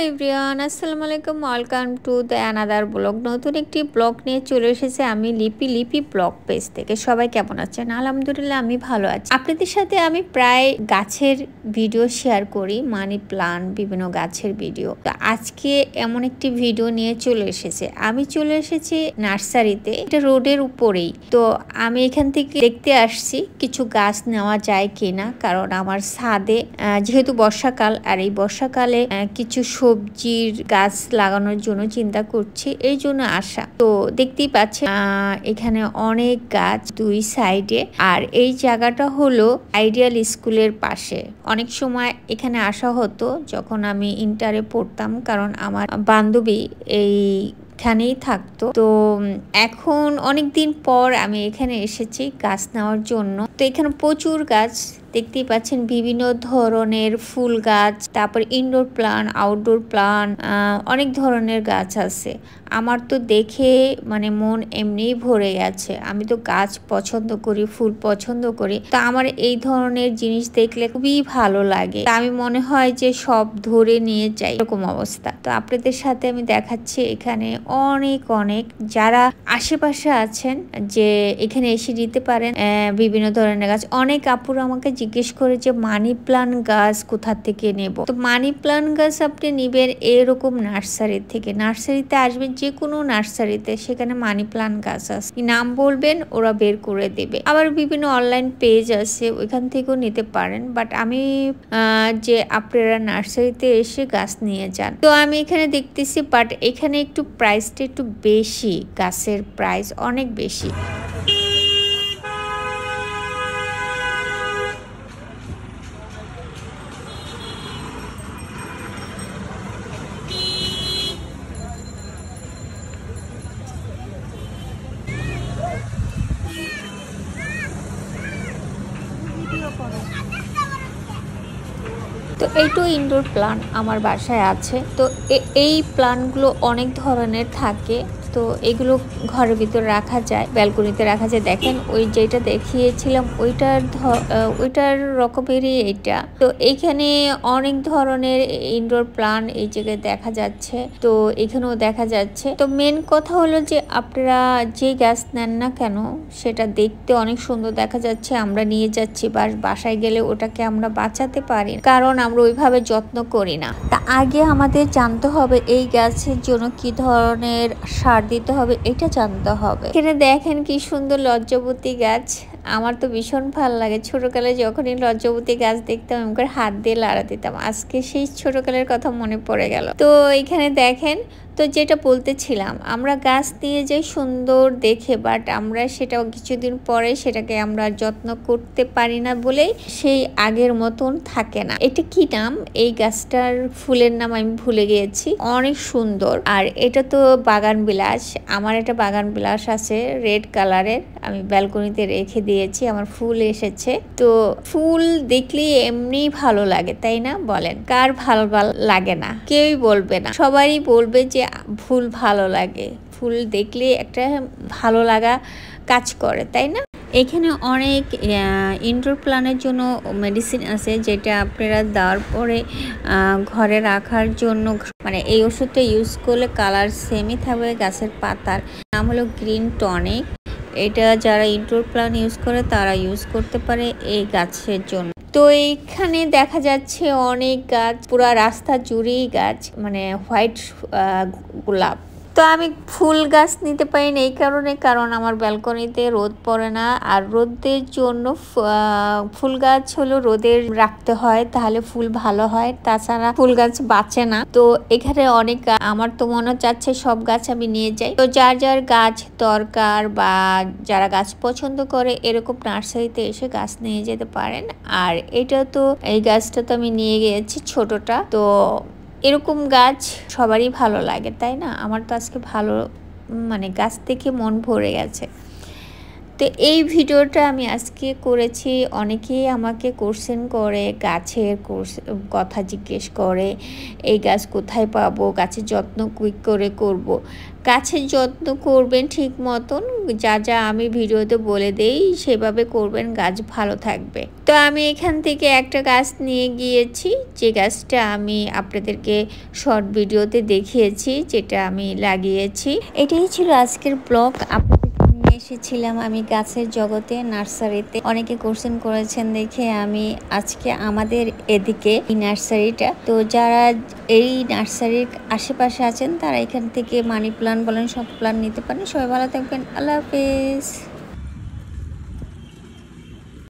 Hello everyone আসসালামু আলাইকুম welcome to the another blog নতুন একটি ব্লগ নিয়ে চলে এসেছে আমি লিপি লিপি ব্লগ পেজ থেকে সবাই কেমন আছেন আলহামদুলিল্লাহ আমি ভালো আছি আপনাদের সাথে আমি প্রায় গাছের ভিডিও শেয়ার করি মানি প্লান্ট বিভিন্ন গাছের ভিডিও তো আজকে এমন একটি ভিডিও নিয়ে চলে এসেছে আমি চলে এসেছি নার্সারিতে এটা রোডের উপরেই তো আমি এখান থেকে দেখতে আসছি কিছু গাছ নেওয়া যায় কিনা কারণ আমার ছাদে যেহেতু বর্ষাকাল আর এই বর্ষাকালে কিছু শো সবজির গাছ লাগানোর জন্য চিন্তা করছি এই জন্য আসা তো দেখতেই পাচ্ছেন এখানে অনেক গাছ দুই সাইডে আর এই জায়গাটা হলো আইডিয়াল স্কুলের পাশে অনেক সময় এখানে আসা হতো যখন আমি ইন্টারে পড়তাম কারণ আমার বান্ধবী এই এখানেই থাকতো তো এখন অনেক দিন পর আমি এখানে এসেছি গাছ নেওয়ার জন্য তো এখানে প্রচুর গাছ দেখতেই পাচ্ছেন বিভিন্ন ধরনের ফুল গাছ তারপর ইনডোর প্লান আউটডোর প্লান অনেক ধরনের গাছ আছে আমার তো দেখে মানে মন এমনিই ভরে গেছে আমি তো গাছ পছন্দ করি ফুল পছন্দ করি তো আমার এই ধরনের জিনিস দেখলে খুবই ভালো লাগে তা আমি মনে হয় যে সব ধরে নিয়ে যাই এরকম অবস্থা তো আপনাদের সাথে আমি দেখাচ্ছি এখানে অনেক অনেক যারা আশেপাশে আছেন যে এখানে এসে দিতে পারেন বিভিন্ন ধরনের গাছ অনেক আপুরা আমাকে জিজ্ঞেস করে যে মানি প্লান্ট গাছ কোথা থেকে নেব তো মানি প্লান গাছ আপনি নিবেন এরকম নার্সারি থেকে নার্সারিতে আসবেন যে কোনো নার্সারিতে সেখানে মানি প্লান্ট গাছ আছে নাম বলবেন ওরা বের করে দেবে আবার বিভিন্ন অনলাইন পেজ আছে ওইখান থেকেও নিতে পারেন বাট আমি যে আপনারা নার্সারিতে এসে গাছ নিয়ে যান তো আমি এখানে দেখতেছি বাট এখানে একটু প্রাইস প্রাইসটা একটু বেশি গাছের প্রাইস অনেক বেশি তো এইটু ইনডোর প্লান্ট আমার বাসায় আছে তো এই প্ল্যানগুলো অনেক ধরনের থাকে তো এগুলো ঘরের ভিতর রাখা যায় ব্যালকনিতে রাখা যায় দেখেন ওই যেটা দেখিয়েছিলাম ওইটার ওইটার রকমেরই এটা তো এইখানে অনেক ধরনের ইনডোর প্লান এই জায়গায় দেখা যাচ্ছে তো এখানেও দেখা যাচ্ছে তো মেন কথা হলো যে আপনারা যে গ্যাস নেন না কেন সেটা দেখতে অনেক সুন্দর দেখা যাচ্ছে আমরা নিয়ে যাচ্ছি বা বাসায় গেলে ওটাকে আমরা বাঁচাতে পারি কারণ আমরা ওইভাবে যত্ন করি না তা আগে আমাদের জানতে হবে এই গ্যাসের জন্য কি ধরনের সার সার দিতে হবে এটা জানতে হবে এখানে দেখেন কি সুন্দর লজ্জাবতী গাছ আমার তো ভীষণ ভাল লাগে ছোটোকালে যখনই লজ্জাবতী গাছ দেখতাম আমাকে হাত দিয়ে লাড়া দিতাম আজকে সেই ছোটোকালের কথা মনে পড়ে গেল তো এখানে দেখেন তো যেটা বলতেছিলাম আমরা গাছ দিয়ে যে সুন্দর দেখে বাট আমরা সেটা কিছুদিন পরে সেটাকে আমরা যত্ন করতে পারি না বলেই সেই আগের মতন থাকে না এটা কি নাম এই গাছটার ফুলের নাম আমি ভুলে গিয়েছি অনেক সুন্দর আর এটা তো বাগান বিলাস আমার একটা বাগান বিলাস আছে রেড কালারের আমি ব্যালকনিতে রেখে দিয়েছি আমার ফুল এসেছে তো ফুল দেখলে এমনি ভালো লাগে তাই না বলেন কার ভালো লাগে না কেউই বলবে না সবারই বলবে যে ফুল ভালো লাগে ফুল দেখলে একটা ভালো লাগা কাজ করে তাই না এখানে অনেক ইনডোর প্লানের জন্য মেডিসিন আছে যেটা আপনারা দেওয়ার পরে ঘরে রাখার জন্য মানে এই ওষুধটা ইউজ করলে কালার সেমই থাকবে গাছের পাতার নাম হলো গ্রিন টনিক এটা যারা ইনডোর প্লান ইউজ করে তারা ইউজ করতে পারে এই গাছের জন্য তো এইখানে দেখা যাচ্ছে অনেক গাছ পুরা রাস্তা জুড়েই গাছ মানে হোয়াইট গোলাপ তো আমি ফুল গাছ নিতে পারি না এই কারণে কারণ আমার ব্যালকনিতে রোদ পড়ে না আর রোদের জন্য ফুল গাছ হলো রোদের রাখতে হয় তাহলে ফুল ভালো হয় তাছাড়া ফুল গাছ বাঁচে না তো এখানে অনেক আমার তো মনে চাচ্ছে আচ্ছা সব গাছ আমি নিয়ে যাই তো যার যার গাছ দরকার বা যারা গাছ পছন্দ করে এরকম নার্সারিতে এসে গাছ নিয়ে যেতে পারেন আর এটা তো এই গাছটা তো আমি নিয়ে গিয়েছি ছোটটা তো এরকম গাছ সবারই ভালো লাগে তাই না আমার তো আজকে ভালো মানে গাছ থেকে মন ভরে গেছে তো এই ভিডিওটা আমি আজকে করেছি অনেকেই আমাকে কোশ্চেন করে গাছের কথা জিজ্ঞেস করে এই গাছ কোথায় পাবো গাছের যত্ন কুইক করে করব। গাছের যত্ন করবেন ঠিক মতন যা যা আমি ভিডিওতে বলে দেই সেভাবে করবেন গাছ ভালো থাকবে তো আমি এখান থেকে একটা গাছ নিয়ে গিয়েছি যে গাছটা আমি আপনাদেরকে শর্ট ভিডিওতে দেখিয়েছি যেটা আমি লাগিয়েছি এটাই ছিল আজকের ব্লগ আপনার এসেছিলাম আমি গাছের জগতে নার্সারিতে অনেকে কোশ্চেন করেছেন দেখে আমি আজকে আমাদের এদিকে এই নার্সারিটা তো যারা এই নার্সারির আশেপাশে আছেন তারা এখান থেকে মানি প্লান বলেন সব প্লান নিতে পারেন সবাই ভালো থাকবেন আল্লাহ হাফেজ